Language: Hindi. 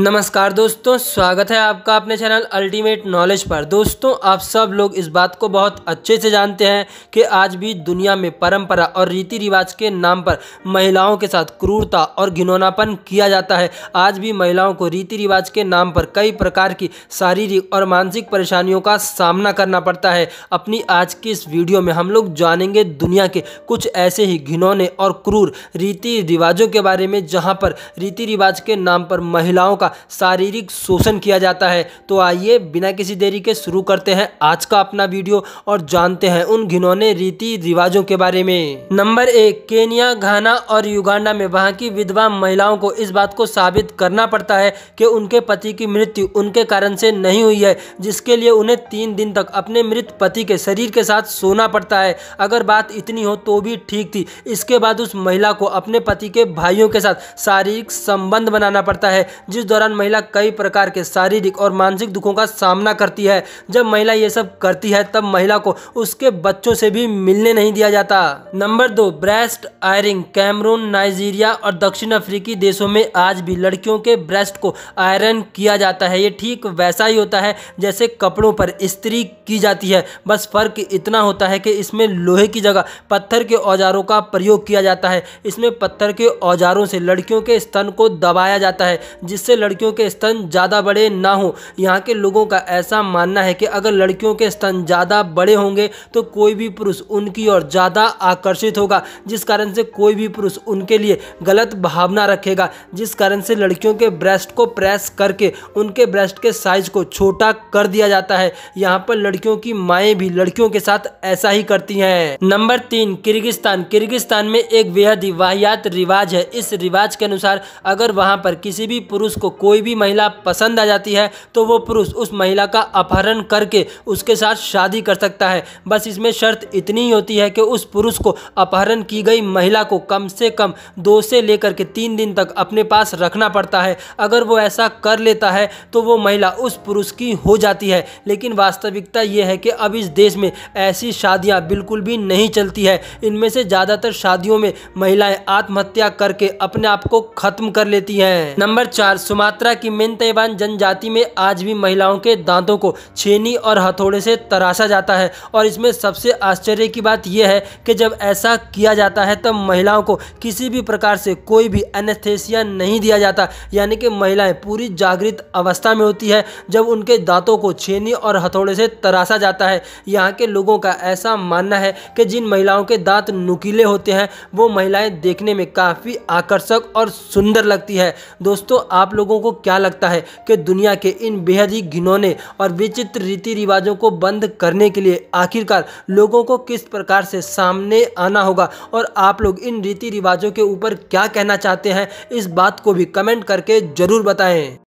नमस्कार दोस्तों स्वागत है आपका अपने चैनल अल्टीमेट नॉलेज पर दोस्तों आप सब लोग इस बात को बहुत अच्छे से जानते हैं कि आज भी दुनिया में परंपरा और रीति रिवाज के नाम पर महिलाओं के साथ क्रूरता और घिनौनापन किया जाता है आज भी महिलाओं को रीति रिवाज के नाम पर कई प्रकार की शारीरिक और मानसिक परेशानियों का सामना करना पड़ता है अपनी आज की इस वीडियो में हम लोग जानेंगे दुनिया के कुछ ऐसे ही घिनौने और क्रूर रीति रिवाजों के बारे में जहाँ पर रीति रिवाज के नाम पर महिलाओं का का शारीरिक शोषण किया जाता है तो आइए बिना किसी देरी के शुरू करते हैं आज का अपना वीडियो और जानते हैं उन घिनौने रीति रिवाजों के बारे में नंबर एक केनिया घाना और युगांडा में वहाँ की विधवा महिलाओं को इस बात को साबित करना पड़ता है कि उनके पति की मृत्यु उनके कारण से नहीं हुई है जिसके लिए उन्हें तीन दिन तक अपने मृत पति के शरीर के साथ सोना पड़ता है अगर बात इतनी हो तो भी ठीक थी इसके बाद उस महिला को अपने पति के भाइयों के साथ शारीरिक संबंध बनाना पड़ता है जिस दौरान दौरान महिला कई प्रकार के शारीरिक और मानसिक दुखों का सामना करती है जब महिला ये सब करती है तब महिला को उसके बच्चों से भी मिलने नहीं दिया जाता नंबर दो ब्रेस्ट आयरिंग कैमरून नाइजीरिया और दक्षिण अफ्रीकी देशों में आज भी लड़कियों के ब्रेस्ट को आयरन किया जाता है ये ठीक वैसा ही होता है जैसे कपड़ों पर स्त्री की जाती है बस फर्क इतना होता है कि इसमें लोहे की जगह पत्थर के औजारों का प्रयोग किया जाता है इसमें पत्थर के औजारों से लड़कियों के स्तन को दबाया जाता है जिससे लड़कियों के स्तन ज़्यादा बड़े ना हों यहाँ के लोगों का ऐसा मानना है कि अगर लड़कियों के स्तन ज़्यादा बड़े होंगे तो कोई भी पुरुष उनकी ओर ज़्यादा आकर्षित होगा जिस कारण से कोई भी पुरुष उनके लिए गलत भावना रखेगा जिस कारण से लड़कियों के ब्रेस्ट को प्रेस करके उनके ब्रेस्ट के साइज़ को छोटा कर दिया जाता है यहाँ पर लड़कियों की माएँ भी लड़कियों के साथ ऐसा ही करती हैं नंबर तीन किर्गिस्तान किर्गिस्तान में एक बेहद ही वाहियात रिवाज है इस रिवाज के अनुसार अगर वहाँ पर किसी भी पुरुष को कोई भी महिला पसंद आ जाती है तो वो पुरुष उस महिला का अपहरण करके उसके साथ शादी कर सकता है बस इसमें शर्त इतनी ही होती है कि उस पुरुष को अपहरण की गई महिला को कम से कम दो से लेकर के तीन दिन तक अपने पास रखना पड़ता है अगर वो ऐसा कर लेता है तो वो महिला उस पुरुष की हो जाती है लेकिन वास्तविकता ये है कि अब इस देश में ऐसी शादियाँ बिल्कुल भी नहीं चलती है इनमें से ज़्यादातर शादियों में महिलाएं आत्महत्या करके अपने आप को ख़त्म कर लेती हैं नंबर चार सुमार सुमात्रा की मेनतेबान जनजाति में आज भी महिलाओं के दांतों को छेनी और हथौड़े से तराशा जाता है और इसमें सबसे आश्चर्य की बात यह है कि जब ऐसा किया जाता है तब महिलाओं को किसी भी प्रकार से कोई भी एनेस्थेसिया नहीं दिया जाता यानी कि महिलाएं पूरी जागृत अवस्था में होती है जब उनके दांतों को छेनी और हथौड़े से तराशा जाता है यहाँ के लोगों का ऐसा मानना है कि जिन महिलाओं के दांत नुकीले होते हैं वो महिलाएं देखने में काफ़ी आकर्षक और सुंदर लगती है दोस्तों आप लोग लोगों को क्या लगता है कि दुनिया के इन बेहद ही घिनौने और विचित्र रीति रिवाजों को बंद करने के लिए आखिरकार लोगों को किस प्रकार से सामने आना होगा और आप लोग इन रीति रिवाजों के ऊपर क्या कहना चाहते हैं इस बात को भी कमेंट करके ज़रूर बताएं